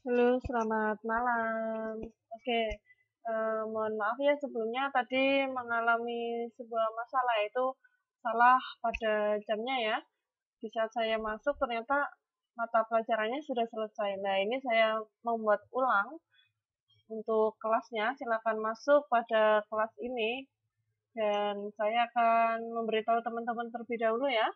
Halo, selamat malam. Oke, eh, mohon maaf ya sebelumnya tadi mengalami sebuah masalah itu salah pada jamnya ya. Di saat saya masuk ternyata mata pelajarannya sudah selesai. Nah, ini saya membuat ulang untuk kelasnya. Silakan masuk pada kelas ini dan saya akan memberitahu teman-teman terlebih dahulu ya.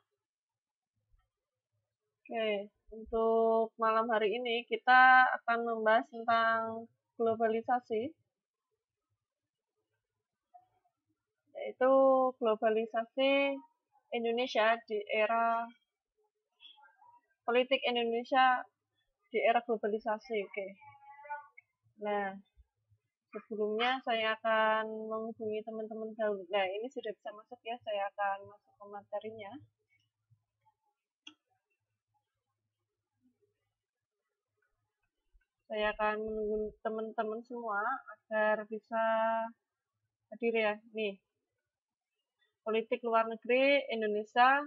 Oke, untuk malam hari ini kita akan membahas tentang globalisasi. Yaitu globalisasi Indonesia di era politik Indonesia di era globalisasi. Oke. Nah, sebelumnya saya akan menghubungi teman-teman dahulu. Nah, ini sudah bisa masuk ya, saya akan masuk ke materinya. saya akan menunggu teman-teman semua agar bisa hadir ya nih politik luar negeri Indonesia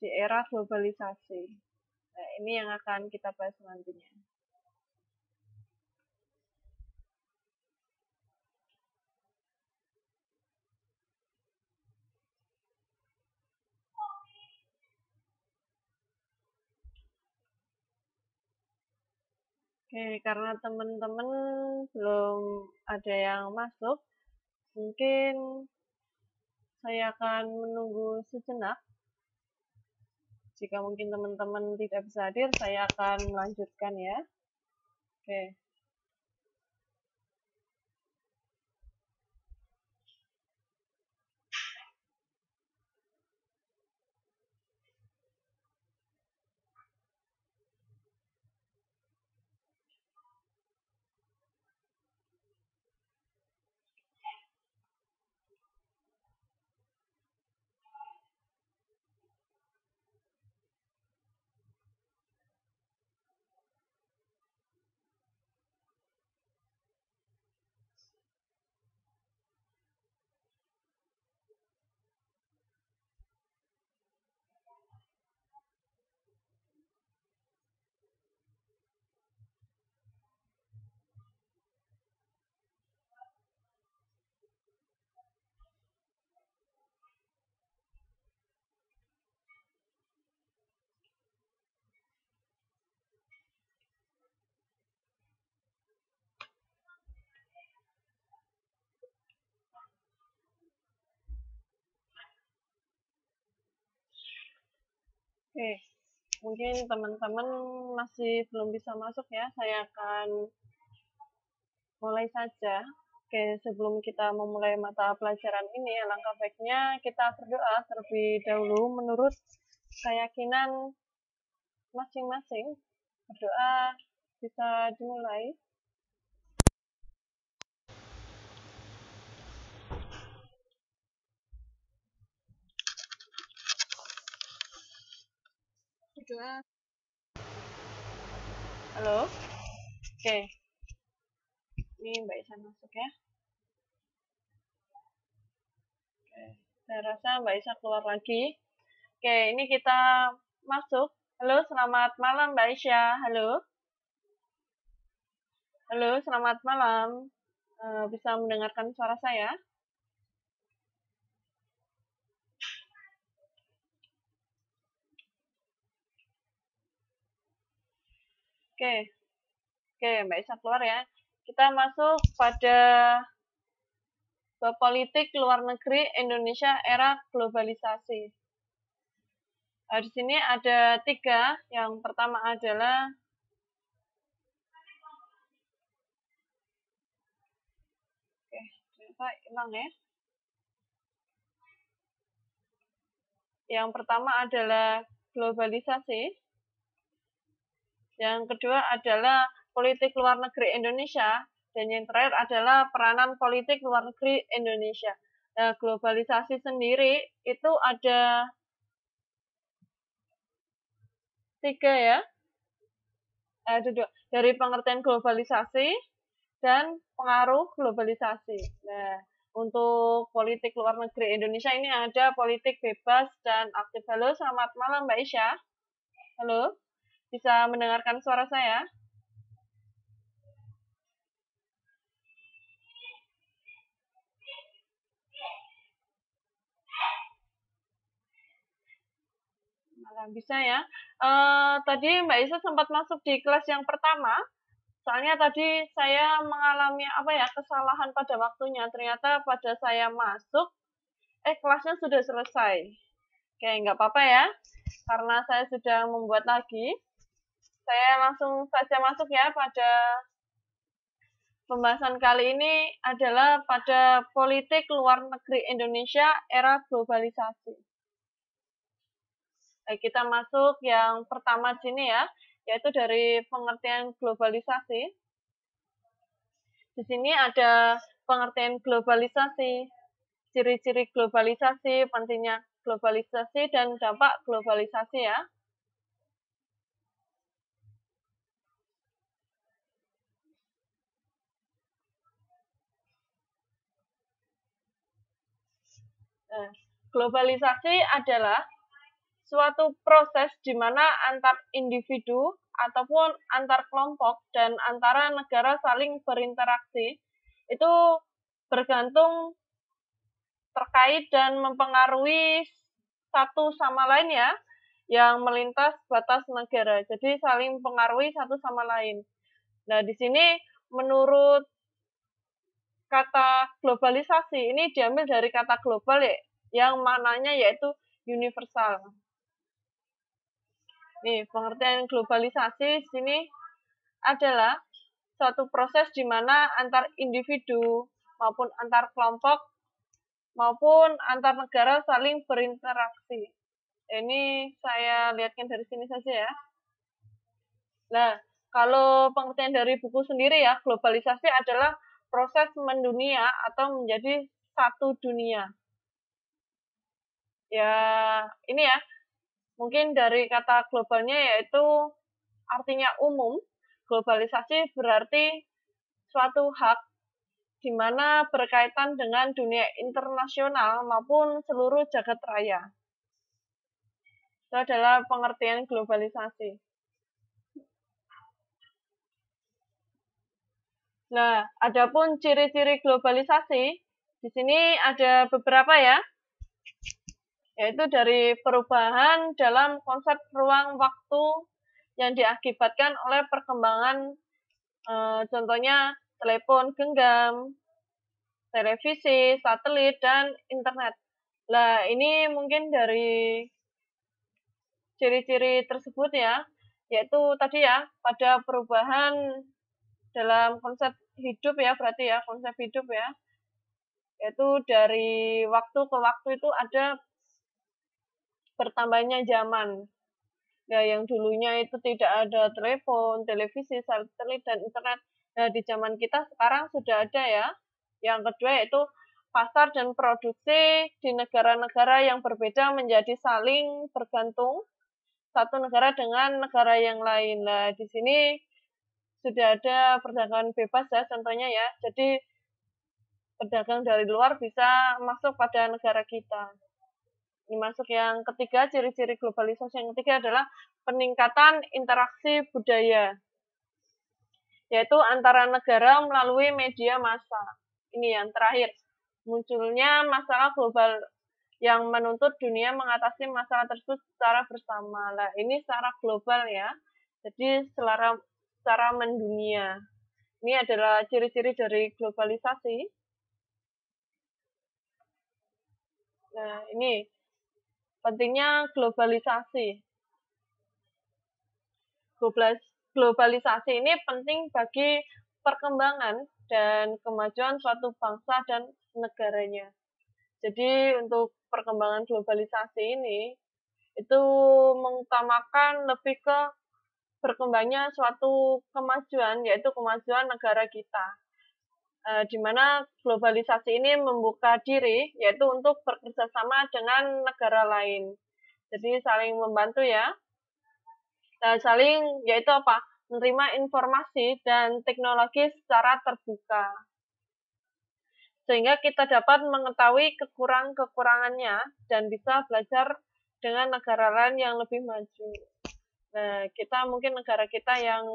di era globalisasi nah ini yang akan kita bahas nantinya Oke, eh, karena teman-teman belum ada yang masuk, mungkin saya akan menunggu sejenak. Jika mungkin teman-teman tidak bisa hadir, saya akan melanjutkan ya. Oke. Oke, mungkin teman-teman masih belum bisa masuk ya. Saya akan mulai saja. Oke, sebelum kita memulai mata pelajaran ini, langkah baiknya kita berdoa terlebih dahulu menurut keyakinan masing-masing. Berdoa bisa dimulai. berdoa. Gitu, ah. Halo. Oke. Okay. Ini Mbak Isan masuk ya. Oke. Okay. Saya rasa Mbak Isa keluar lagi. Oke, okay, ini kita masuk. Halo, selamat malam Mbak Isya. Halo. Halo, selamat malam. Eh, bisa mendengarkan suara saya? Oke. Oke, Mbak Isa keluar ya. Kita masuk pada politik luar negeri Indonesia era globalisasi. Nah, di sini ada tiga. Yang pertama adalah Oke, ternyata hilang ya. Yang pertama adalah globalisasi yang kedua adalah politik luar negeri Indonesia, dan yang terakhir adalah peranan politik luar negeri Indonesia. Nah, globalisasi sendiri itu ada tiga ya, ada eh, dua dari pengertian globalisasi dan pengaruh globalisasi. Nah, untuk politik luar negeri Indonesia ini ada politik bebas dan aktif. Halo, selamat malam Mbak Isya. Halo. Bisa mendengarkan suara saya? Malah bisa ya. Uh, tadi Mbak Isa sempat masuk di kelas yang pertama. Soalnya tadi saya mengalami apa ya kesalahan pada waktunya. Ternyata pada saya masuk, eh kelasnya sudah selesai. Oke, nggak apa-apa ya, karena saya sudah membuat lagi saya langsung saja masuk ya pada pembahasan kali ini adalah pada politik luar negeri Indonesia era globalisasi. Baik, kita masuk yang pertama sini ya, yaitu dari pengertian globalisasi. Di sini ada pengertian globalisasi, ciri-ciri globalisasi, pentingnya globalisasi dan dampak globalisasi ya. Nah, globalisasi adalah suatu proses di mana antar individu ataupun antar kelompok dan antara negara saling berinteraksi itu bergantung terkait dan mempengaruhi satu sama lainnya yang melintas batas negara. Jadi saling mempengaruhi satu sama lain. Nah, di sini menurut kata globalisasi ini diambil dari kata global ya, yang maknanya yaitu universal. Nih, pengertian globalisasi di sini adalah suatu proses di mana antar individu maupun antar kelompok maupun antar negara saling berinteraksi. Ini saya lihatkan dari sini saja ya. Nah, kalau pengertian dari buku sendiri ya, globalisasi adalah proses mendunia atau menjadi satu dunia. Ya, ini ya, mungkin dari kata globalnya yaitu artinya umum, globalisasi berarti suatu hak di mana berkaitan dengan dunia internasional maupun seluruh jagat raya. Itu adalah pengertian globalisasi. Nah, adapun ciri-ciri globalisasi di sini ada beberapa ya, yaitu dari perubahan dalam konsep ruang waktu yang diakibatkan oleh perkembangan, e, contohnya telepon genggam, televisi, satelit, dan internet. Nah, ini mungkin dari ciri-ciri tersebut ya, yaitu tadi ya, pada perubahan dalam konsep hidup ya berarti ya konsep hidup ya yaitu dari waktu ke waktu itu ada bertambahnya zaman ya yang dulunya itu tidak ada telepon televisi satelit dan internet nah di zaman kita sekarang sudah ada ya yang kedua yaitu pasar dan produksi di negara-negara yang berbeda menjadi saling bergantung satu negara dengan negara yang lain. lah di sini sudah ada perdagangan bebas ya contohnya ya. Jadi pedagang dari luar bisa masuk pada negara kita. Ini masuk yang ketiga, ciri-ciri globalisasi yang ketiga adalah peningkatan interaksi budaya, yaitu antara negara melalui media massa. Ini yang terakhir, munculnya masalah global yang menuntut dunia mengatasi masalah tersebut secara bersama. Nah, ini secara global ya. Jadi selaras secara mendunia. Ini adalah ciri-ciri dari globalisasi. Nah, ini pentingnya globalisasi. Globalisasi ini penting bagi perkembangan dan kemajuan suatu bangsa dan negaranya. Jadi untuk perkembangan globalisasi ini itu mengutamakan lebih ke berkembangnya suatu kemajuan, yaitu kemajuan negara kita. E, di mana globalisasi ini membuka diri, yaitu untuk bekerjasama dengan negara lain. Jadi saling membantu ya. E, saling, yaitu apa? Menerima informasi dan teknologi secara terbuka. Sehingga kita dapat mengetahui kekurangan kekurangannya dan bisa belajar dengan negara lain yang lebih maju. Nah, kita mungkin negara kita yang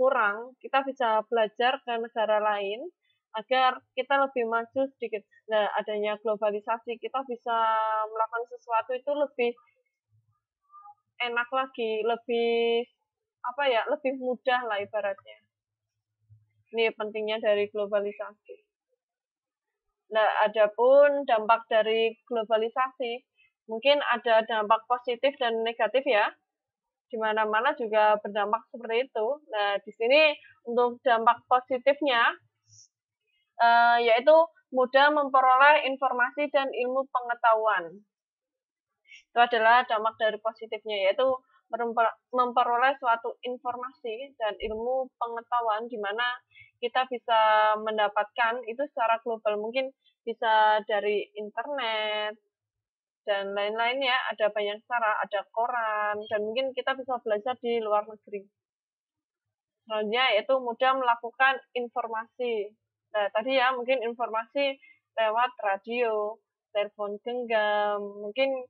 kurang, kita bisa belajar ke negara lain agar kita lebih maju sedikit. Nah, adanya globalisasi, kita bisa melakukan sesuatu itu lebih enak lagi, lebih apa ya, lebih mudah lah ibaratnya. Ini pentingnya dari globalisasi. Nah, ada pun dampak dari globalisasi, mungkin ada dampak positif dan negatif ya di mana-mana juga berdampak seperti itu. Nah, di sini untuk dampak positifnya uh, yaitu mudah memperoleh informasi dan ilmu pengetahuan. Itu adalah dampak dari positifnya yaitu memperoleh suatu informasi dan ilmu pengetahuan di mana kita bisa mendapatkan itu secara global mungkin bisa dari internet dan lain lain ya ada banyak cara ada koran dan mungkin kita bisa belajar di luar negeri selanjutnya yaitu mudah melakukan informasi nah tadi ya mungkin informasi lewat radio telepon genggam mungkin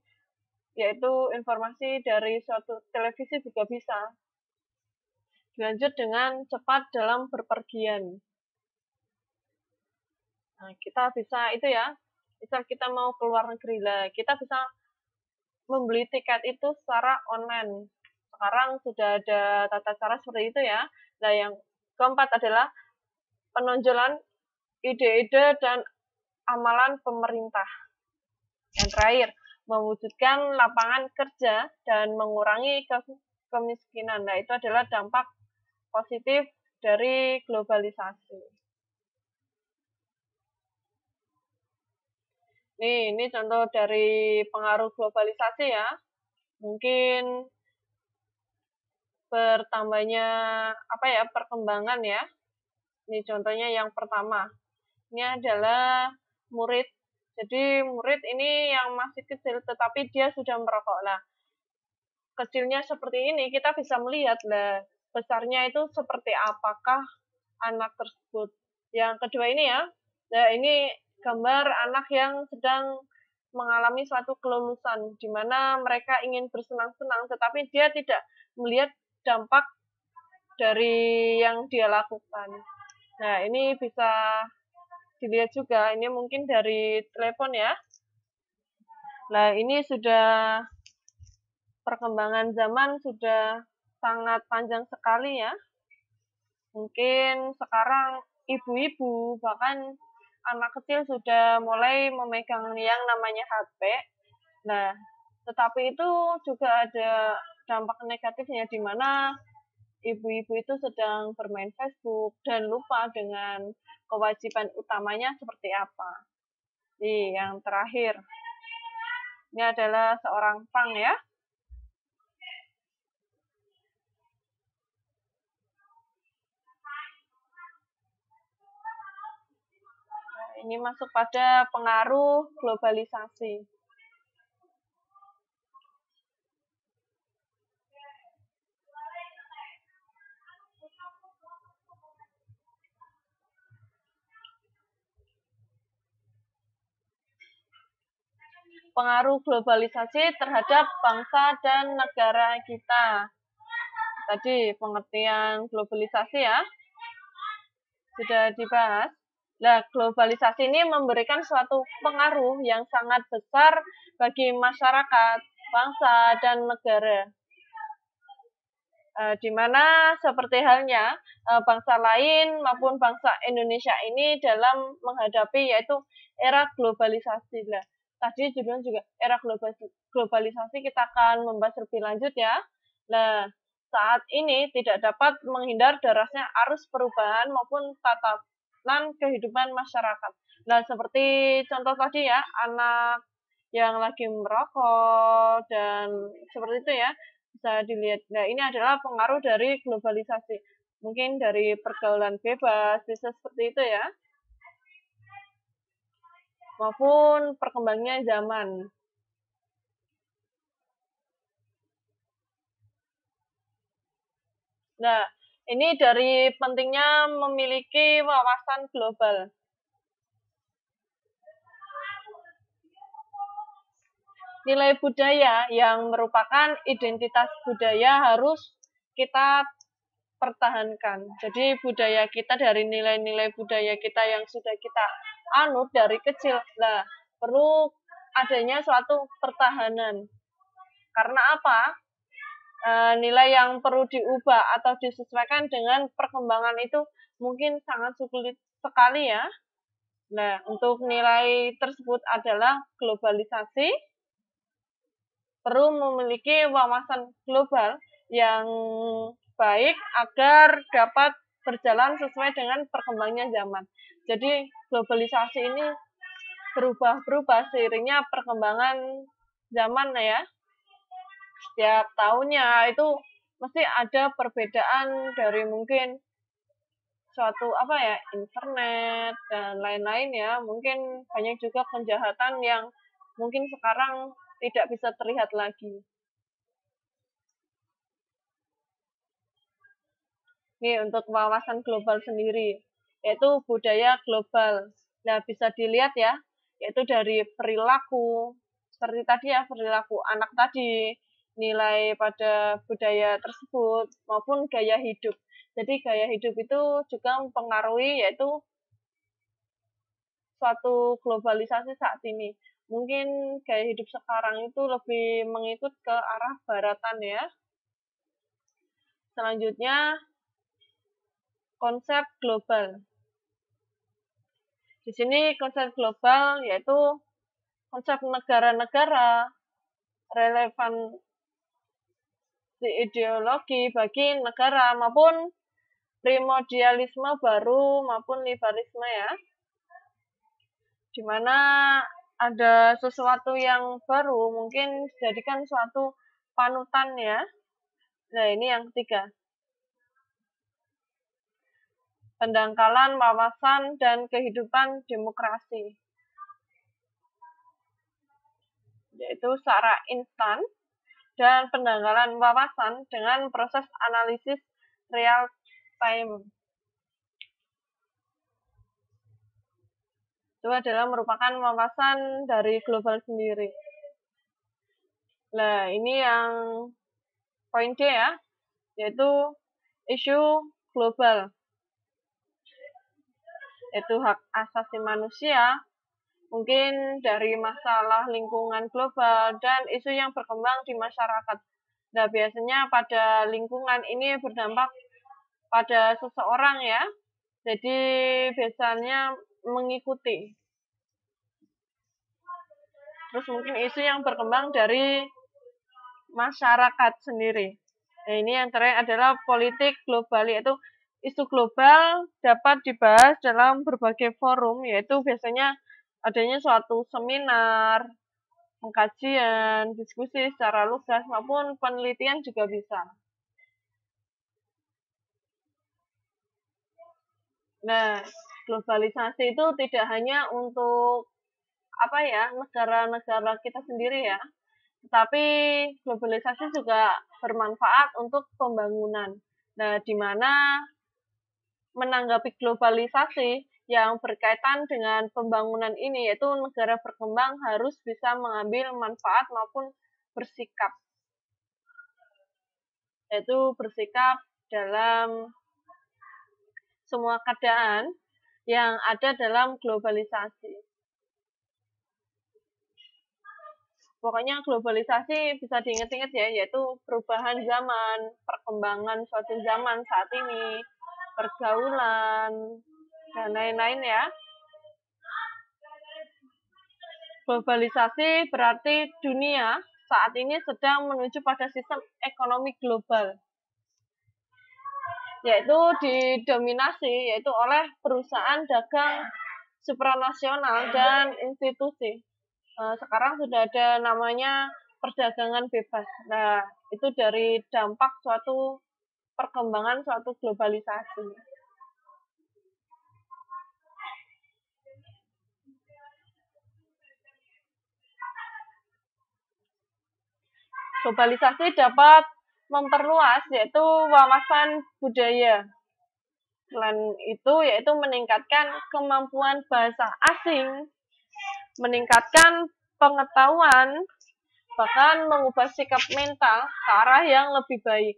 yaitu informasi dari suatu televisi juga bisa dilanjut dengan cepat dalam berpergian nah kita bisa itu ya misal kita mau keluar negeri lah kita bisa membeli tiket itu secara online sekarang sudah ada tata cara seperti itu ya nah yang keempat adalah penonjolan ide-ide dan amalan pemerintah yang terakhir mewujudkan lapangan kerja dan mengurangi ke kemiskinan nah itu adalah dampak positif dari globalisasi Nih, ini contoh dari pengaruh globalisasi ya. Mungkin bertambahnya apa ya perkembangan ya. Ini contohnya yang pertama. Ini adalah murid. Jadi murid ini yang masih kecil tetapi dia sudah merokok. lah. kecilnya seperti ini kita bisa melihat lah besarnya itu seperti apakah anak tersebut. Yang kedua ini ya. Nah, ini gambar anak yang sedang mengalami suatu kelulusan di mana mereka ingin bersenang-senang tetapi dia tidak melihat dampak dari yang dia lakukan. Nah, ini bisa dilihat juga. Ini mungkin dari telepon ya. Nah, ini sudah perkembangan zaman sudah sangat panjang sekali ya. Mungkin sekarang ibu-ibu bahkan anak kecil sudah mulai memegang yang namanya HP. Nah, tetapi itu juga ada dampak negatifnya di mana ibu-ibu itu sedang bermain Facebook dan lupa dengan kewajiban utamanya seperti apa. Di yang terakhir. Ini adalah seorang pang ya. ini masuk pada pengaruh globalisasi. pengaruh globalisasi terhadap bangsa dan negara kita. Tadi pengertian globalisasi ya, sudah dibahas. Nah, globalisasi ini memberikan suatu pengaruh yang sangat besar bagi masyarakat, bangsa, dan negara. E, di mana seperti halnya e, bangsa lain maupun bangsa Indonesia ini dalam menghadapi yaitu era globalisasi. Nah, tadi judulnya juga era globalisasi kita akan membahas lebih lanjut ya. Nah, saat ini tidak dapat menghindar derasnya arus perubahan maupun tata dan kehidupan masyarakat. Nah, seperti contoh tadi ya, anak yang lagi merokok dan seperti itu ya, bisa dilihat. Nah, ini adalah pengaruh dari globalisasi. Mungkin dari pergaulan bebas, bisa seperti itu ya. Maupun perkembangnya zaman. Nah, ini dari pentingnya memiliki wawasan global. Nilai budaya yang merupakan identitas budaya harus kita pertahankan. Jadi budaya kita dari nilai-nilai budaya kita yang sudah kita anut dari kecil. Nah, perlu adanya suatu pertahanan. Karena apa? Eh, nilai yang perlu diubah atau disesuaikan dengan perkembangan itu mungkin sangat sulit sekali ya. Nah, untuk nilai tersebut adalah globalisasi perlu memiliki wawasan global yang baik agar dapat berjalan sesuai dengan perkembangnya zaman. Jadi globalisasi ini berubah-berubah seiringnya perkembangan zaman ya setiap tahunnya itu mesti ada perbedaan dari mungkin suatu apa ya internet dan lain-lain ya mungkin banyak juga kejahatan yang mungkin sekarang tidak bisa terlihat lagi. Ini untuk wawasan global sendiri yaitu budaya global. Nah bisa dilihat ya yaitu dari perilaku seperti tadi ya perilaku anak tadi nilai pada budaya tersebut maupun gaya hidup. Jadi gaya hidup itu juga mempengaruhi yaitu suatu globalisasi saat ini. Mungkin gaya hidup sekarang itu lebih mengikut ke arah baratan ya. Selanjutnya konsep global. Di sini konsep global yaitu konsep negara-negara, relevan ideologi bagi negara maupun primordialisme baru maupun liberalisme ya. Di mana ada sesuatu yang baru mungkin jadikan suatu panutan ya. Nah, ini yang ketiga. Pendangkalan wawasan dan kehidupan demokrasi. Yaitu secara instan dan pendanggalan wawasan dengan proses analisis real time. Itu adalah merupakan wawasan dari global sendiri. Nah, ini yang poin D ya, yaitu isu global, yaitu hak asasi manusia, mungkin dari masalah lingkungan global dan isu yang berkembang di masyarakat. Nah, biasanya pada lingkungan ini berdampak pada seseorang ya. Jadi biasanya mengikuti. Terus mungkin isu yang berkembang dari masyarakat sendiri. Nah, ini yang terakhir adalah politik global yaitu isu global dapat dibahas dalam berbagai forum yaitu biasanya adanya suatu seminar, pengkajian, diskusi secara lugas maupun penelitian juga bisa. Nah, globalisasi itu tidak hanya untuk apa ya negara-negara kita sendiri ya, tetapi globalisasi juga bermanfaat untuk pembangunan. Nah, di mana menanggapi globalisasi yang berkaitan dengan pembangunan ini yaitu negara berkembang harus bisa mengambil manfaat maupun bersikap yaitu bersikap dalam semua keadaan yang ada dalam globalisasi. Pokoknya globalisasi bisa diingat-ingat ya, yaitu perubahan zaman, perkembangan suatu zaman saat ini, pergaulan, dan nah, lain-lain ya. Globalisasi berarti dunia saat ini sedang menuju pada sistem ekonomi global yaitu didominasi yaitu oleh perusahaan dagang supranasional dan institusi. Eh, sekarang sudah ada namanya perdagangan bebas. Nah, itu dari dampak suatu perkembangan suatu globalisasi. Globalisasi dapat memperluas yaitu wawasan budaya. Selain itu yaitu meningkatkan kemampuan bahasa asing, meningkatkan pengetahuan, bahkan mengubah sikap mental ke arah yang lebih baik.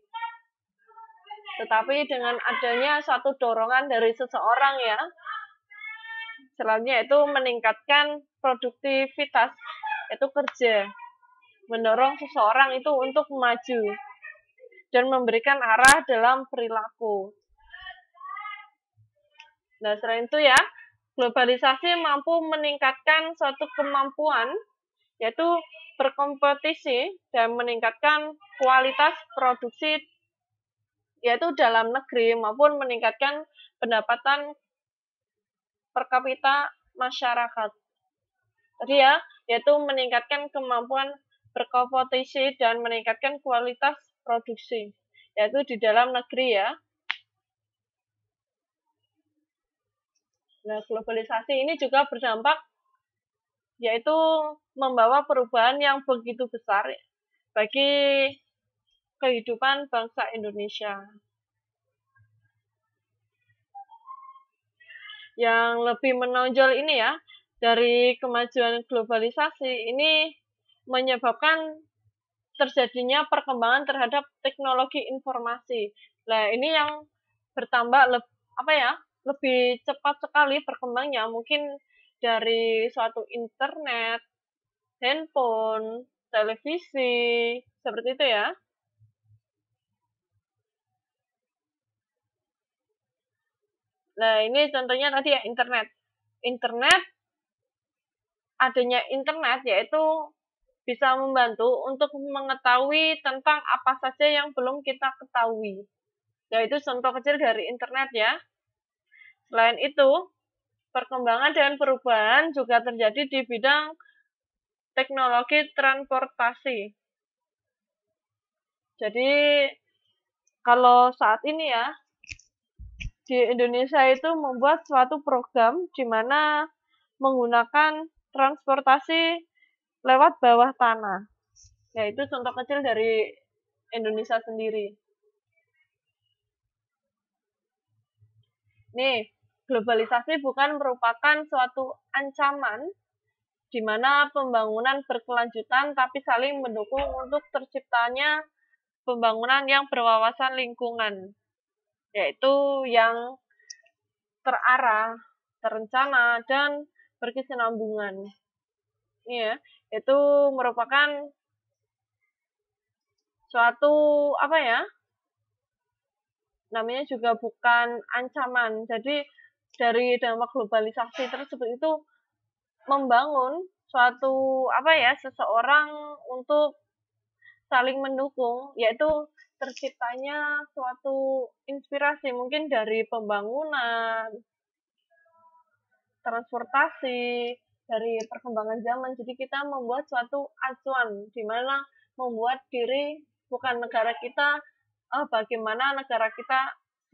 Tetapi dengan adanya satu dorongan dari seseorang ya, selanjutnya itu meningkatkan produktivitas, yaitu kerja mendorong seseorang itu untuk maju dan memberikan arah dalam perilaku. Nah, selain itu ya, globalisasi mampu meningkatkan suatu kemampuan yaitu berkompetisi dan meningkatkan kualitas produksi yaitu dalam negeri maupun meningkatkan pendapatan per kapita masyarakat. Tadi ya, yaitu meningkatkan kemampuan berkompetisi dan meningkatkan kualitas produksi, yaitu di dalam negeri ya. Nah, globalisasi ini juga berdampak yaitu membawa perubahan yang begitu besar bagi kehidupan bangsa Indonesia. Yang lebih menonjol ini ya, dari kemajuan globalisasi ini menyebabkan terjadinya perkembangan terhadap teknologi informasi. Nah, ini yang bertambah apa ya? lebih cepat sekali berkembangnya mungkin dari suatu internet, handphone, televisi, seperti itu ya. Nah, ini contohnya tadi ya internet. Internet adanya internet yaitu bisa membantu untuk mengetahui tentang apa saja yang belum kita ketahui. Yaitu contoh kecil dari internet ya. Selain itu, perkembangan dan perubahan juga terjadi di bidang teknologi transportasi. Jadi, kalau saat ini ya, di Indonesia itu membuat suatu program di mana menggunakan transportasi lewat bawah tanah. Ya, itu contoh kecil dari Indonesia sendiri. Nih, globalisasi bukan merupakan suatu ancaman di mana pembangunan berkelanjutan tapi saling mendukung untuk terciptanya pembangunan yang berwawasan lingkungan yaitu yang terarah, terencana dan berkesinambungan. Ini ya, itu merupakan suatu apa ya namanya juga bukan ancaman jadi dari dampak globalisasi tersebut itu membangun suatu apa ya seseorang untuk saling mendukung yaitu terciptanya suatu inspirasi mungkin dari pembangunan transportasi dari perkembangan zaman. Jadi kita membuat suatu acuan di mana membuat diri bukan negara kita, oh, bagaimana negara kita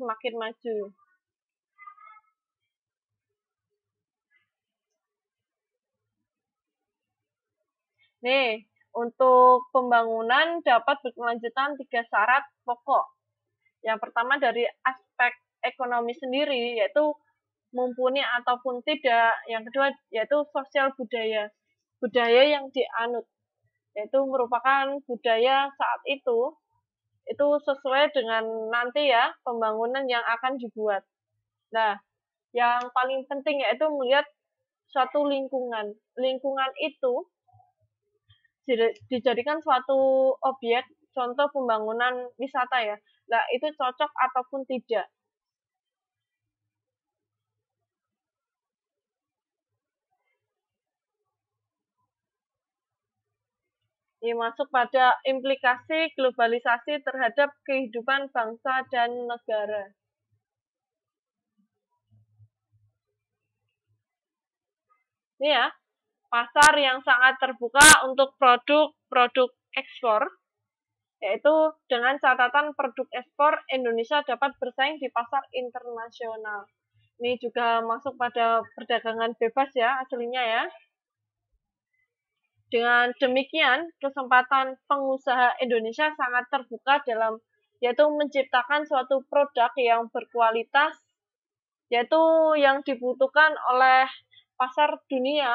semakin maju. Nih, untuk pembangunan dapat berkelanjutan tiga syarat pokok. Yang pertama dari aspek ekonomi sendiri, yaitu mumpuni ataupun tidak. Yang kedua yaitu sosial budaya. Budaya yang dianut yaitu merupakan budaya saat itu itu sesuai dengan nanti ya pembangunan yang akan dibuat. Nah, yang paling penting yaitu melihat suatu lingkungan. Lingkungan itu dijadikan suatu objek contoh pembangunan wisata ya. Nah, itu cocok ataupun tidak. ini masuk pada implikasi globalisasi terhadap kehidupan bangsa dan negara. Ini ya, pasar yang sangat terbuka untuk produk-produk ekspor, yaitu dengan catatan produk ekspor Indonesia dapat bersaing di pasar internasional. Ini juga masuk pada perdagangan bebas ya, aslinya ya. Dengan demikian, kesempatan pengusaha Indonesia sangat terbuka dalam yaitu menciptakan suatu produk yang berkualitas yaitu yang dibutuhkan oleh pasar dunia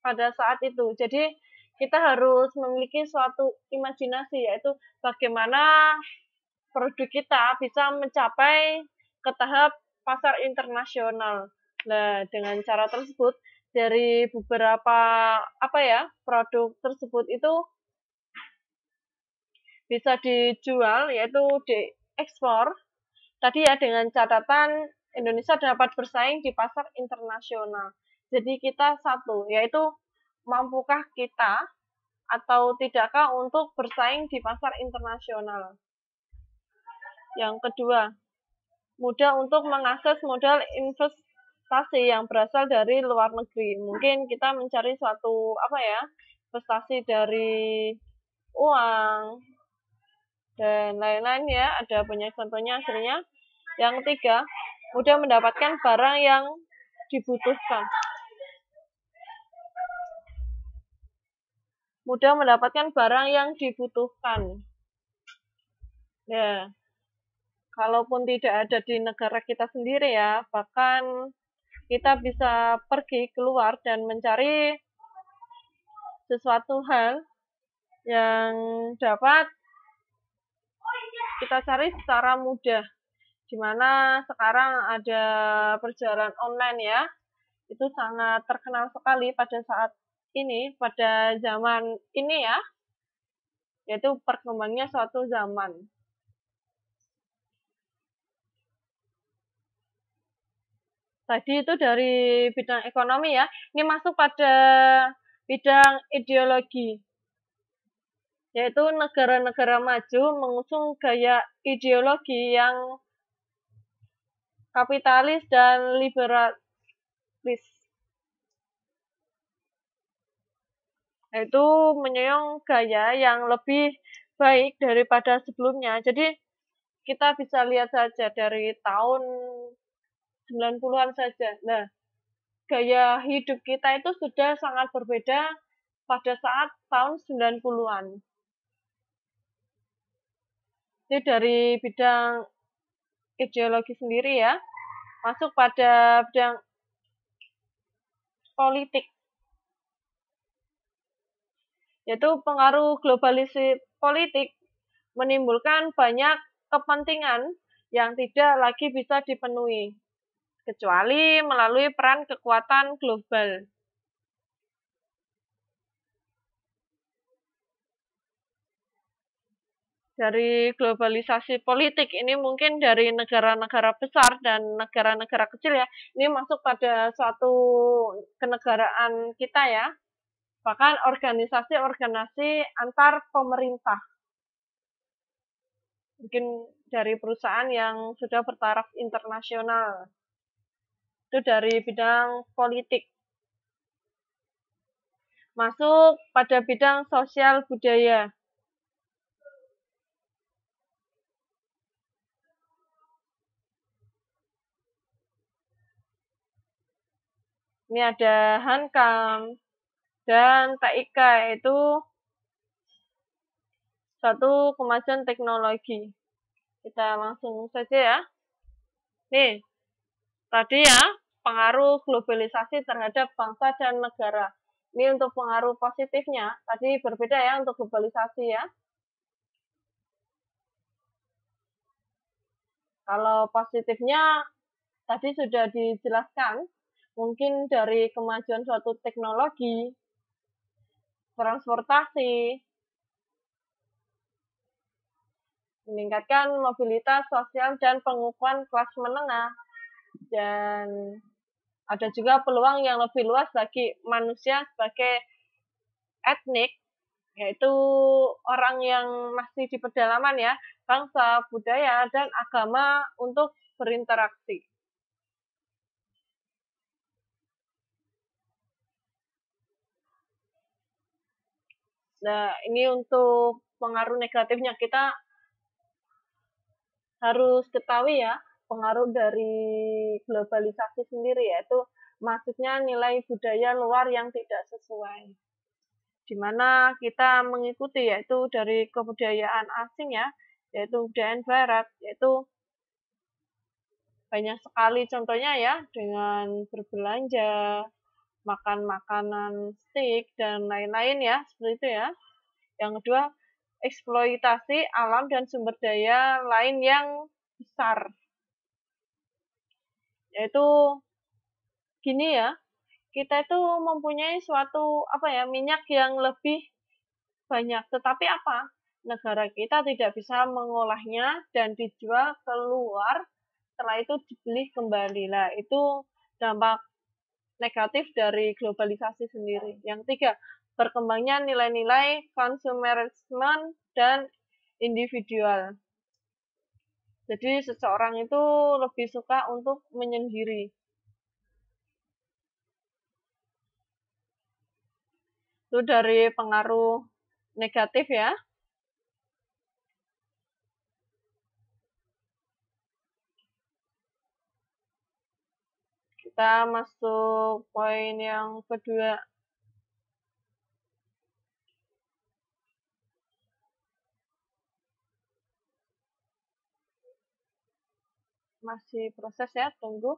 pada saat itu. Jadi kita harus memiliki suatu imajinasi yaitu bagaimana produk kita bisa mencapai ke tahap pasar internasional. Nah, dengan cara tersebut dari beberapa apa ya produk tersebut itu bisa dijual yaitu di ekspor tadi ya dengan catatan Indonesia dapat bersaing di pasar internasional. Jadi kita satu yaitu mampukah kita atau tidakkah untuk bersaing di pasar internasional. Yang kedua, mudah untuk mengakses modal invest prestasi yang berasal dari luar negeri. Mungkin kita mencari suatu apa ya prestasi dari uang dan lain-lain ya. Ada banyak contohnya akhirnya Yang ketiga, mudah mendapatkan barang yang dibutuhkan. Mudah mendapatkan barang yang dibutuhkan. Ya, kalaupun tidak ada di negara kita sendiri ya, bahkan kita bisa pergi keluar dan mencari sesuatu hal yang dapat kita cari secara mudah dimana sekarang ada perjalanan online ya itu sangat terkenal sekali pada saat ini pada zaman ini ya yaitu perkembangnya suatu zaman Tadi itu dari bidang ekonomi ya. Ini masuk pada bidang ideologi, yaitu negara-negara maju mengusung gaya ideologi yang kapitalis dan liberalis. Yaitu menyoyong gaya yang lebih baik daripada sebelumnya. Jadi kita bisa lihat saja dari tahun 90-an saja. Nah, gaya hidup kita itu sudah sangat berbeda pada saat tahun 90-an. Itu dari bidang ideologi sendiri ya, masuk pada bidang politik. Yaitu pengaruh globalisasi politik menimbulkan banyak kepentingan yang tidak lagi bisa dipenuhi kecuali melalui peran kekuatan global. Dari globalisasi politik ini mungkin dari negara-negara besar dan negara-negara kecil ya, ini masuk pada suatu kenegaraan kita ya, bahkan organisasi-organisasi antar pemerintah. Mungkin dari perusahaan yang sudah bertaraf internasional itu dari bidang politik. Masuk pada bidang sosial budaya. Ini ada Hankam dan TIK itu satu kemajuan teknologi. Kita langsung saja ya. Nih, tadi ya pengaruh globalisasi terhadap bangsa dan negara. Ini untuk pengaruh positifnya, tadi berbeda ya untuk globalisasi ya. Kalau positifnya tadi sudah dijelaskan, mungkin dari kemajuan suatu teknologi, transportasi, meningkatkan mobilitas sosial dan pengukuhan kelas menengah, dan ada juga peluang yang lebih luas bagi manusia sebagai etnik, yaitu orang yang masih di pedalaman ya, bangsa, budaya, dan agama untuk berinteraksi. Nah, ini untuk pengaruh negatifnya kita harus ketahui ya pengaruh dari globalisasi sendiri yaitu maksudnya nilai budaya luar yang tidak sesuai di mana kita mengikuti yaitu dari kebudayaan asing ya yaitu budaya barat yaitu banyak sekali contohnya ya dengan berbelanja makan makanan steak dan lain-lain ya seperti itu ya yang kedua eksploitasi alam dan sumber daya lain yang besar yaitu gini ya kita itu mempunyai suatu apa ya minyak yang lebih banyak tetapi apa negara kita tidak bisa mengolahnya dan dijual keluar setelah itu dibeli kembali lah itu dampak negatif dari globalisasi sendiri yang tiga berkembangnya nilai-nilai konsumerisme dan individual jadi seseorang itu lebih suka untuk menyendiri. Itu dari pengaruh negatif ya. Kita masuk poin yang kedua. masih proses ya, tunggu.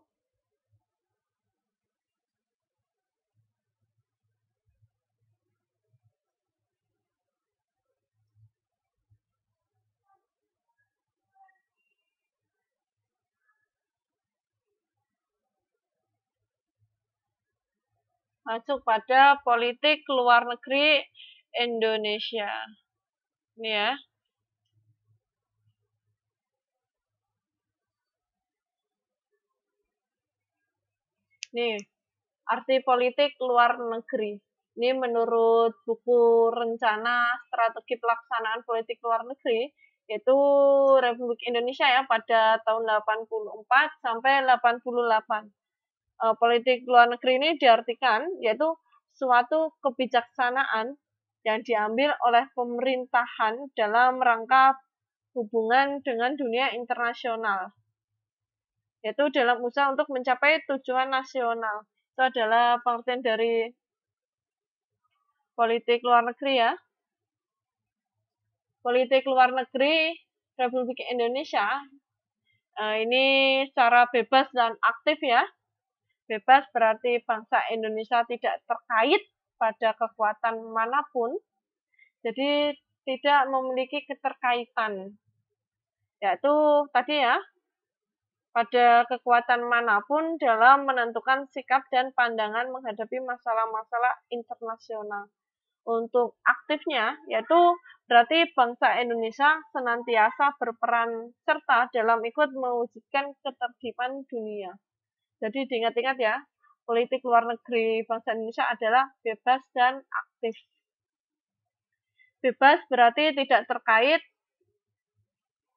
masuk pada politik luar negeri Indonesia. Ini ya. nih arti politik luar negeri ini menurut buku rencana strategi pelaksanaan politik luar negeri yaitu Republik Indonesia ya pada tahun 84 sampai 88 e, eh, politik luar negeri ini diartikan yaitu suatu kebijaksanaan yang diambil oleh pemerintahan dalam rangka hubungan dengan dunia internasional yaitu dalam usaha untuk mencapai tujuan nasional. Itu adalah pengertian dari politik luar negeri ya. Politik luar negeri Republik Indonesia eh, ini secara bebas dan aktif ya. Bebas berarti bangsa Indonesia tidak terkait pada kekuatan manapun. Jadi tidak memiliki keterkaitan. Yaitu tadi ya, pada kekuatan manapun dalam menentukan sikap dan pandangan menghadapi masalah-masalah internasional. Untuk aktifnya, yaitu berarti bangsa Indonesia senantiasa berperan serta dalam ikut mewujudkan ketertiban dunia. Jadi diingat-ingat ya, politik luar negeri bangsa Indonesia adalah bebas dan aktif. Bebas berarti tidak terkait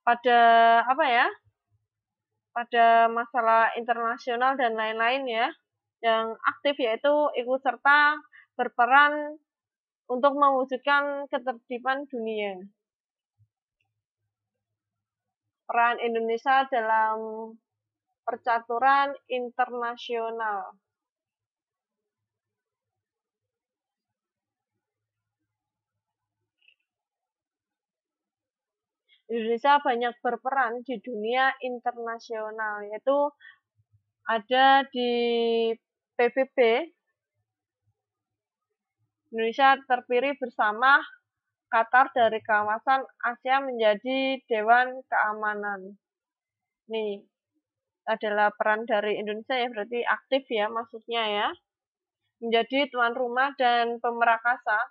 pada apa ya? pada masalah internasional dan lain-lain ya yang aktif yaitu ikut serta berperan untuk mewujudkan ketertiban dunia. Peran Indonesia dalam percaturan internasional. Indonesia banyak berperan di dunia internasional yaitu ada di PBB Indonesia terpilih bersama Qatar dari kawasan Asia menjadi Dewan Keamanan. Ini adalah peran dari Indonesia ya, berarti aktif ya maksudnya ya. Menjadi tuan rumah dan pemerakasa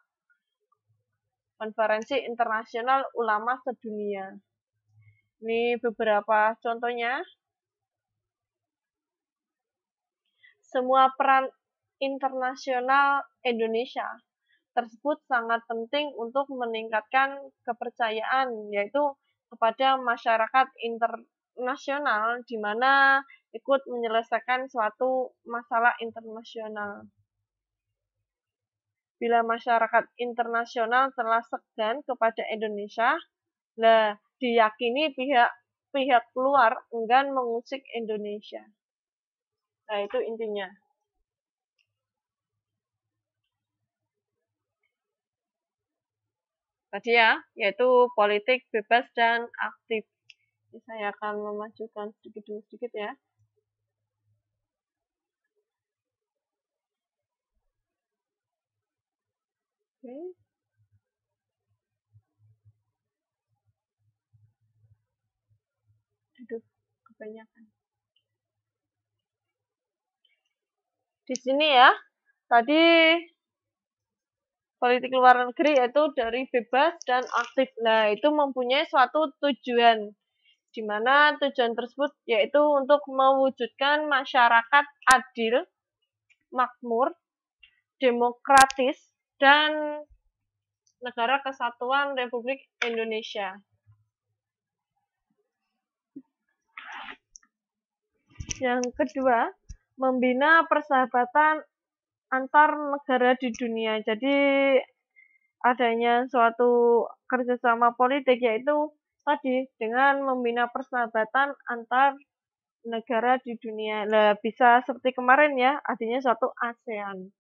Konferensi Internasional Ulama Sedunia. Ini beberapa contohnya. Semua peran internasional Indonesia tersebut sangat penting untuk meningkatkan kepercayaan yaitu kepada masyarakat internasional di mana ikut menyelesaikan suatu masalah internasional bila masyarakat internasional telah segan kepada Indonesia, nah diyakini pihak pihak luar enggan mengusik Indonesia. Nah, itu intinya. Tadi ya, yaitu politik bebas dan aktif. Ini saya akan memajukan sedikit sedikit ya. Okay. Aduh, kebanyakan. Di sini ya, tadi politik luar negeri itu dari bebas dan aktif. Nah, itu mempunyai suatu tujuan di mana tujuan tersebut yaitu untuk mewujudkan masyarakat adil, makmur, demokratis, dan Negara Kesatuan Republik Indonesia. Yang kedua, membina persahabatan antar negara di dunia. Jadi adanya suatu kerjasama politik yaitu tadi dengan membina persahabatan antar negara di dunia. Nah, bisa seperti kemarin ya, artinya suatu ASEAN.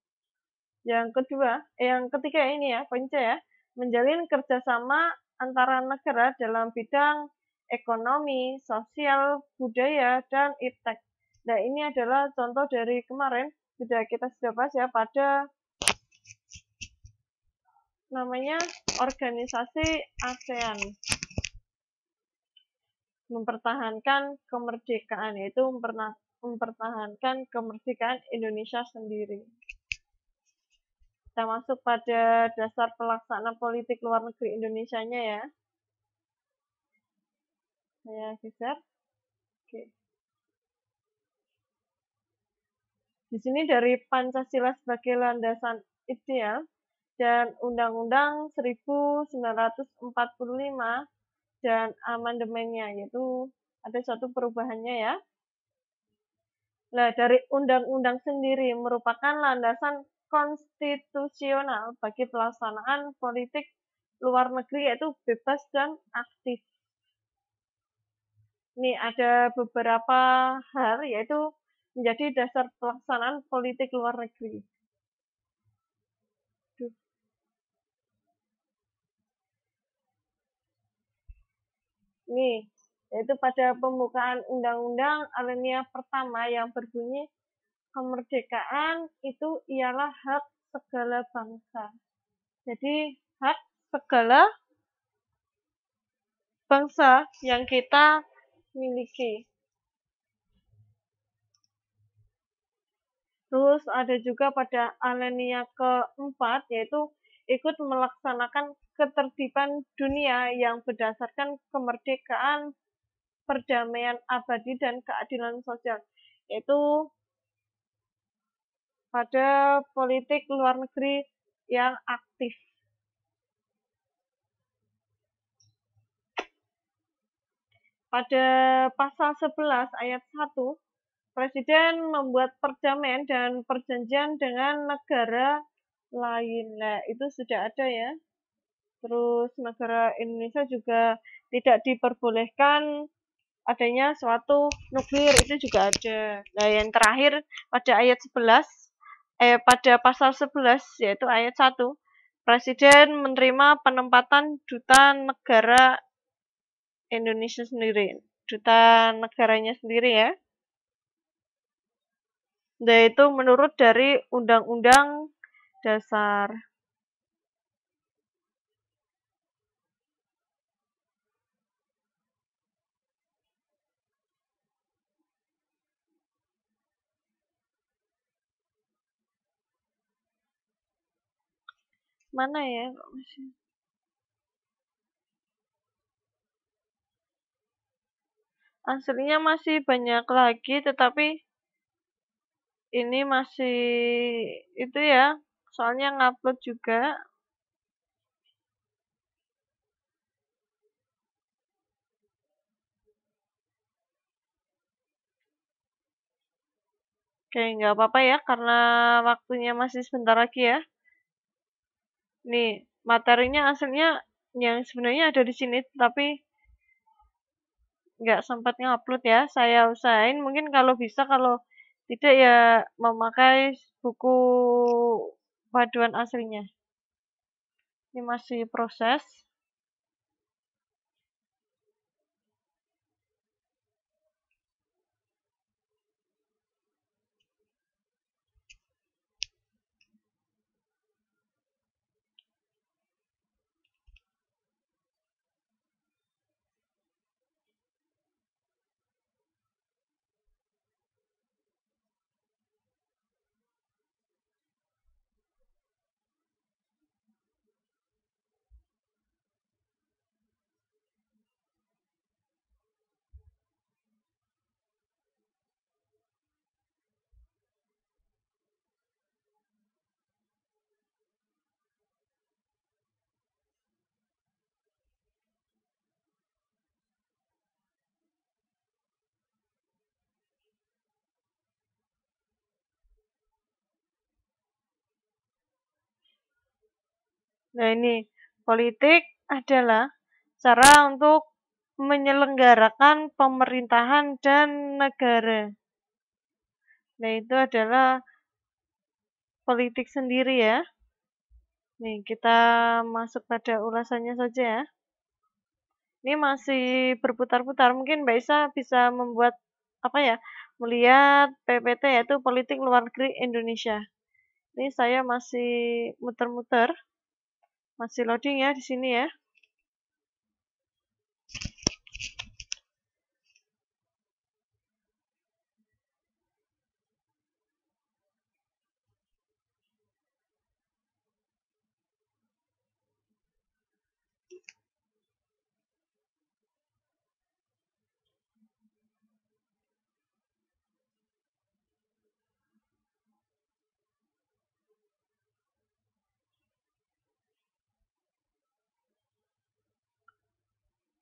Yang kedua, eh, yang ketiga ini ya, poin C ya, menjalin kerjasama antara negara dalam bidang ekonomi, sosial, budaya, dan iptek. Nah, ini adalah contoh dari kemarin, sudah kita sudah bahas ya, pada namanya organisasi ASEAN mempertahankan kemerdekaan yaitu mempertahankan kemerdekaan Indonesia sendiri kita masuk pada dasar pelaksanaan politik luar negeri Indonesia-nya ya. Saya geser. Oke. Di sini dari Pancasila sebagai landasan ideal dan Undang-Undang 1945 dan amandemennya yaitu ada suatu perubahannya ya. Nah, dari undang-undang sendiri merupakan landasan konstitusional bagi pelaksanaan politik luar negeri yaitu bebas dan aktif. Ini ada beberapa hal yaitu menjadi dasar pelaksanaan politik luar negeri. Ini yaitu pada pembukaan Undang-Undang Alinea pertama yang berbunyi kemerdekaan itu ialah hak segala bangsa. Jadi hak segala bangsa yang kita miliki. Terus ada juga pada alenia keempat yaitu ikut melaksanakan ketertiban dunia yang berdasarkan kemerdekaan, perdamaian abadi dan keadilan sosial. Yaitu pada politik luar negeri yang aktif. Pada pasal 11 ayat 1, Presiden membuat perdamaian dan perjanjian dengan negara lain. Nah, itu sudah ada ya. Terus negara Indonesia juga tidak diperbolehkan adanya suatu nuklir itu juga ada. Nah, yang terakhir pada ayat 11 eh pada pasal 11 yaitu ayat 1 Presiden menerima penempatan duta negara Indonesia sendiri, duta negaranya sendiri ya. Yaitu menurut dari Undang-Undang Dasar mana ya kok masih aslinya masih banyak lagi tetapi ini masih itu ya soalnya ngupload juga Oke, nggak apa-apa ya, karena waktunya masih sebentar lagi ya nih materinya aslinya yang sebenarnya ada di sini tapi nggak sempat ngupload ya saya usahain mungkin kalau bisa kalau tidak ya memakai buku paduan aslinya ini masih proses Nah ini politik adalah cara untuk menyelenggarakan pemerintahan dan negara. Nah itu adalah politik sendiri ya. Nih kita masuk pada ulasannya saja ya. Ini masih berputar-putar. Mungkin Mbak Isa bisa membuat apa ya? Melihat PPT yaitu politik luar negeri Indonesia. Ini saya masih muter-muter. Masih loading ya di sini ya.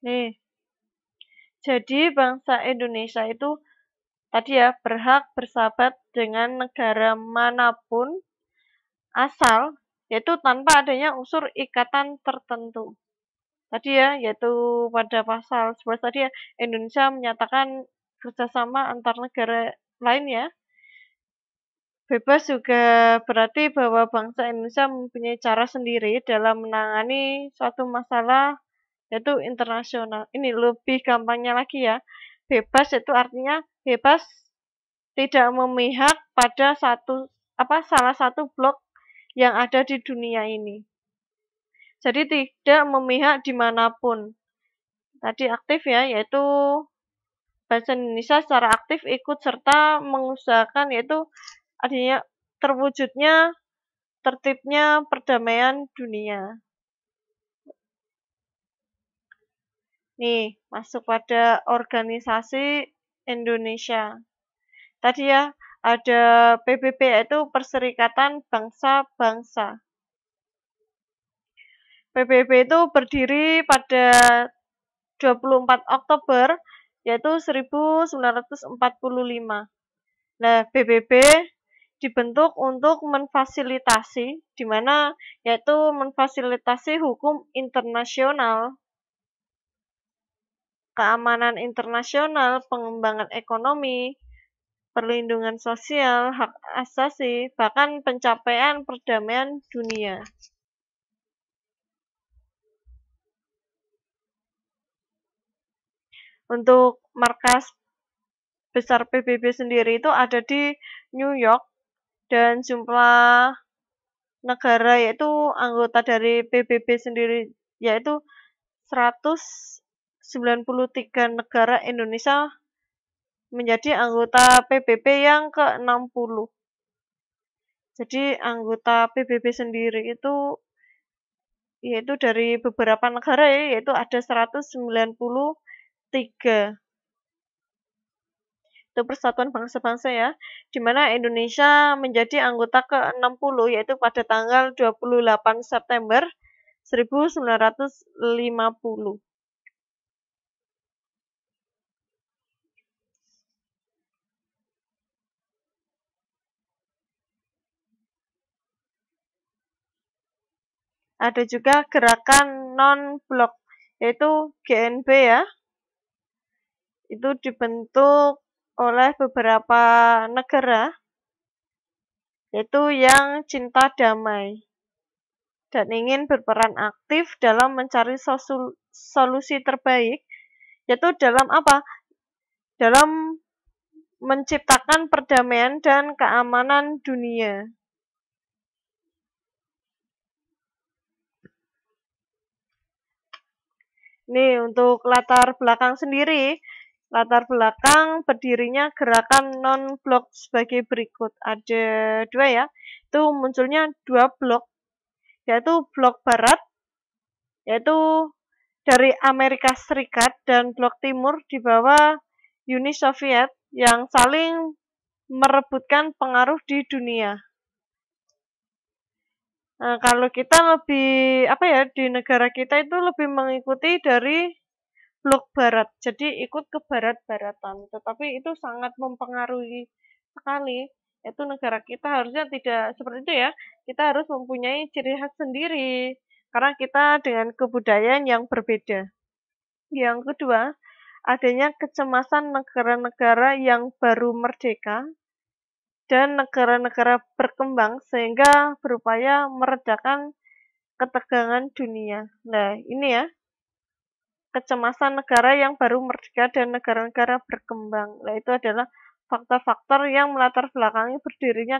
Nih. Jadi bangsa Indonesia itu tadi ya berhak bersahabat dengan negara manapun asal yaitu tanpa adanya unsur ikatan tertentu. Tadi ya, yaitu pada pasal sebelas tadi ya, Indonesia menyatakan kerjasama antar negara lain ya. Bebas juga berarti bahwa bangsa Indonesia mempunyai cara sendiri dalam menangani suatu masalah yaitu internasional. Ini lebih gampangnya lagi ya. Bebas itu artinya bebas tidak memihak pada satu apa salah satu blok yang ada di dunia ini. Jadi tidak memihak dimanapun. Tadi aktif ya, yaitu bahasa Indonesia secara aktif ikut serta mengusahakan yaitu adanya terwujudnya tertibnya perdamaian dunia. Nih, masuk pada organisasi Indonesia. Tadi ya, ada PBB yaitu Perserikatan Bangsa-Bangsa. PBB itu berdiri pada 24 Oktober yaitu 1945. Nah, PBB dibentuk untuk memfasilitasi di mana yaitu memfasilitasi hukum internasional keamanan internasional, pengembangan ekonomi, perlindungan sosial, hak asasi, bahkan pencapaian perdamaian dunia. Untuk markas besar PBB sendiri itu ada di New York dan jumlah negara yaitu anggota dari PBB sendiri yaitu 100 93 negara Indonesia menjadi anggota PBB yang ke-60. Jadi anggota PBB sendiri itu yaitu dari beberapa negara ya, yaitu ada 193. Itu persatuan bangsa-bangsa ya, di mana Indonesia menjadi anggota ke-60 yaitu pada tanggal 28 September 1950. Ada juga gerakan non-blok, yaitu GNB ya. Itu dibentuk oleh beberapa negara, yaitu yang cinta damai dan ingin berperan aktif dalam mencari solusi terbaik, yaitu dalam apa? Dalam menciptakan perdamaian dan keamanan dunia. Nih, untuk latar belakang sendiri, latar belakang berdirinya gerakan non-blok sebagai berikut. Ada dua ya, itu munculnya dua blok, yaitu blok barat, yaitu dari Amerika Serikat dan blok timur di bawah Uni Soviet yang saling merebutkan pengaruh di dunia. Nah, kalau kita lebih apa ya di negara kita itu lebih mengikuti dari blok barat. Jadi ikut ke barat-baratan. Tetapi itu sangat mempengaruhi sekali. Itu negara kita harusnya tidak seperti itu ya. Kita harus mempunyai ciri khas sendiri karena kita dengan kebudayaan yang berbeda. Yang kedua, adanya kecemasan negara-negara yang baru merdeka dan negara-negara berkembang sehingga berupaya meredakan ketegangan dunia. Nah, ini ya kecemasan negara yang baru merdeka dan negara-negara berkembang. Nah, itu adalah faktor-faktor yang melatar belakangi berdirinya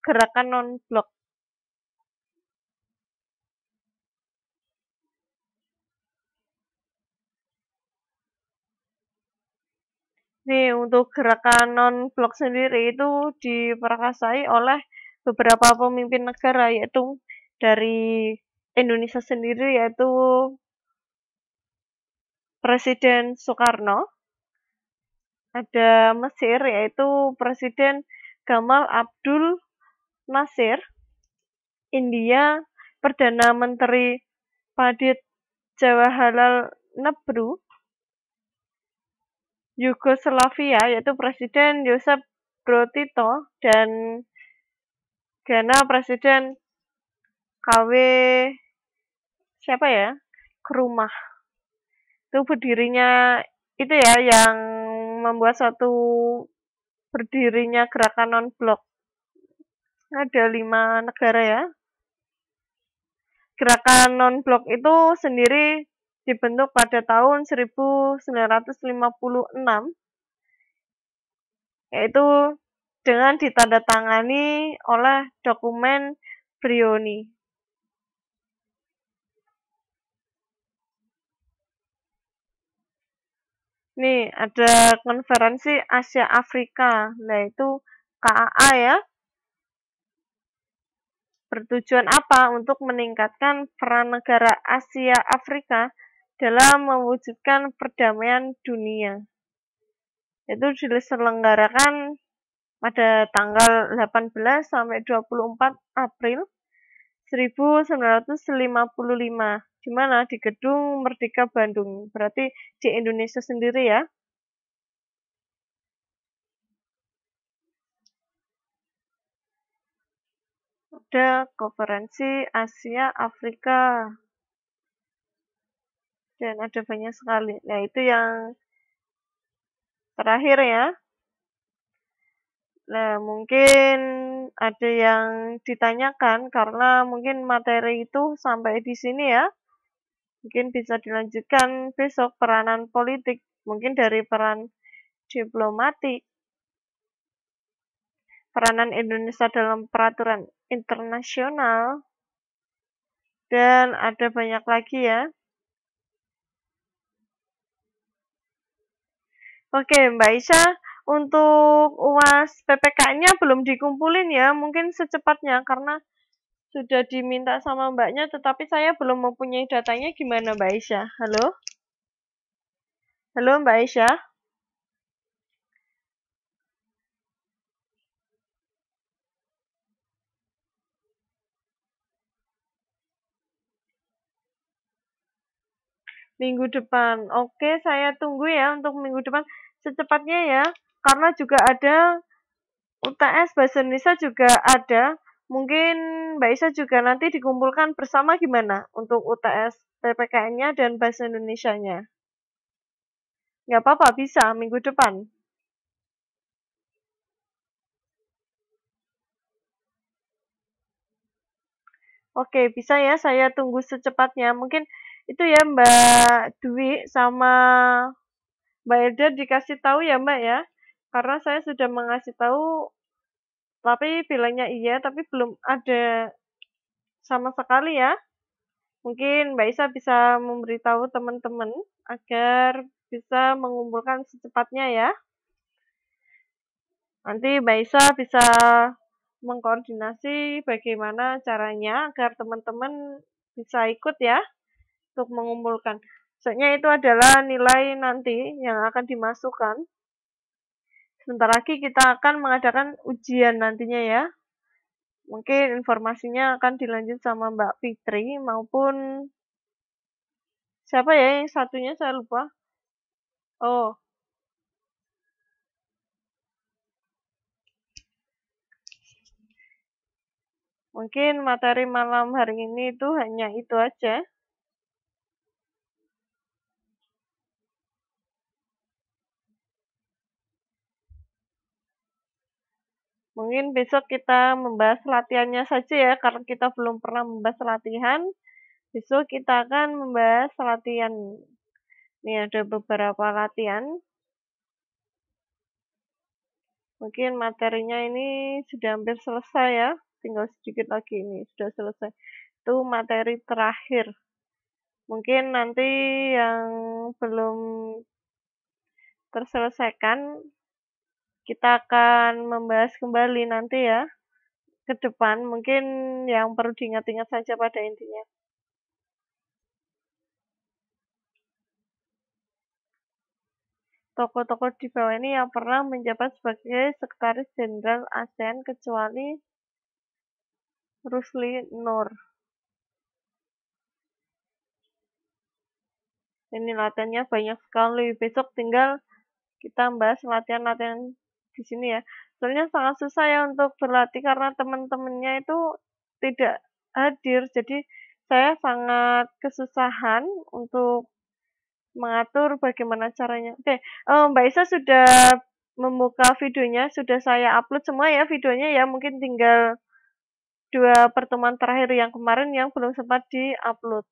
gerakan non-blok. nih untuk gerakan non blok sendiri itu diperkasai oleh beberapa pemimpin negara yaitu dari Indonesia sendiri yaitu Presiden Soekarno, ada Mesir yaitu Presiden Gamal Abdul Nasir, India Perdana Menteri Padit Jawaharlal Nehru. Yugoslavia yaitu Presiden Josip Broz dan Ghana Presiden KW siapa ya? Kerumah. Itu berdirinya itu ya yang membuat suatu berdirinya gerakan non blok. Ada lima negara ya. Gerakan non blok itu sendiri dibentuk pada tahun 1956 yaitu dengan ditandatangani oleh dokumen Brioni. Nih, ada konferensi Asia Afrika, yaitu KAA ya. Bertujuan apa? Untuk meningkatkan peran negara Asia Afrika dalam mewujudkan perdamaian dunia. Itu diselenggarakan pada tanggal 18 sampai 24 April 1955 di mana di gedung Merdeka Bandung. Berarti di Indonesia sendiri ya. Ada konferensi Asia Afrika dan ada banyak sekali. Nah, itu yang terakhir ya. Nah, mungkin ada yang ditanyakan karena mungkin materi itu sampai di sini ya. Mungkin bisa dilanjutkan besok peranan politik, mungkin dari peran diplomatik, peranan Indonesia dalam peraturan internasional, dan ada banyak lagi ya. Oke, Mbak Isha, untuk UAS PPK-nya belum dikumpulin ya, mungkin secepatnya karena sudah diminta sama Mbaknya, tetapi saya belum mempunyai datanya. Gimana Mbak Isha? Halo? Halo Mbak Isha. minggu depan. Oke, saya tunggu ya untuk minggu depan secepatnya ya. Karena juga ada UTS Bahasa Indonesia juga ada. Mungkin Mbak Isa juga nanti dikumpulkan bersama gimana untuk UTS PPKN-nya dan Bahasa Indonesia-nya. Nggak apa-apa, bisa minggu depan. Oke, bisa ya saya tunggu secepatnya. Mungkin itu ya Mbak Dwi sama Mbak Eda dikasih tahu ya Mbak ya karena saya sudah mengasih tahu tapi bilangnya iya tapi belum ada sama sekali ya mungkin Mbak Isa bisa memberitahu teman-teman agar bisa mengumpulkan secepatnya ya nanti Mbak Isa bisa mengkoordinasi bagaimana caranya agar teman-teman bisa ikut ya untuk mengumpulkan. Soalnya itu adalah nilai nanti yang akan dimasukkan. Sebentar lagi kita akan mengadakan ujian nantinya ya. Mungkin informasinya akan dilanjut sama Mbak Fitri maupun siapa ya yang satunya saya lupa. Oh, Mungkin materi malam hari ini itu hanya itu aja. Mungkin besok kita membahas latihannya saja ya, karena kita belum pernah membahas latihan. Besok kita akan membahas latihan. Ini ada beberapa latihan. Mungkin materinya ini sudah hampir selesai ya. Tinggal sedikit lagi ini, sudah selesai. Itu materi terakhir. Mungkin nanti yang belum terselesaikan kita akan membahas kembali nanti ya ke depan mungkin yang perlu diingat-ingat saja pada intinya. toko-toko di bawah ini yang pernah menjabat sebagai Sekretaris Jenderal ASEAN kecuali Rusli Nur. Ini latihannya banyak sekali. Besok tinggal kita bahas latihan-latihan di sini ya soalnya sangat susah ya untuk berlatih karena teman-temannya itu tidak hadir jadi saya sangat kesusahan untuk mengatur bagaimana caranya oke um, mbak Isa sudah membuka videonya sudah saya upload semua ya videonya ya mungkin tinggal dua pertemuan terakhir yang kemarin yang belum sempat diupload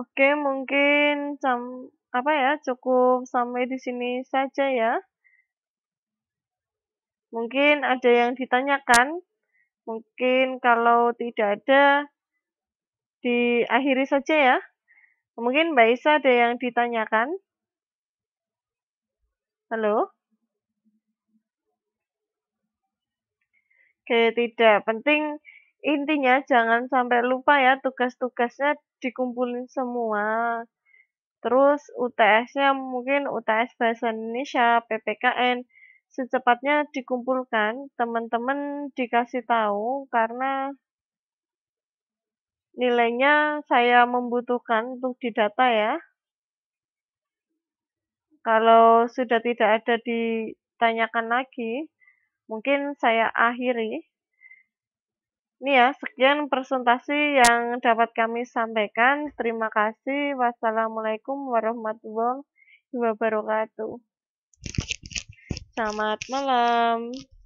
Oke, mungkin sam apa ya, cukup sampai di sini saja ya. Mungkin ada yang ditanyakan, mungkin kalau tidak ada, diakhiri saja ya. Mungkin Mbak Isa ada yang ditanyakan. Halo? Oke, tidak penting intinya jangan sampai lupa ya tugas-tugasnya dikumpulin semua. Terus UTS-nya mungkin UTS Bahasa Indonesia, PPKN, secepatnya dikumpulkan, teman-teman dikasih tahu karena nilainya saya membutuhkan untuk didata ya. Kalau sudah tidak ada ditanyakan lagi, mungkin saya akhiri. Ini ya, sekian presentasi yang dapat kami sampaikan. Terima kasih. Wassalamualaikum warahmatullahi wabarakatuh. Selamat malam.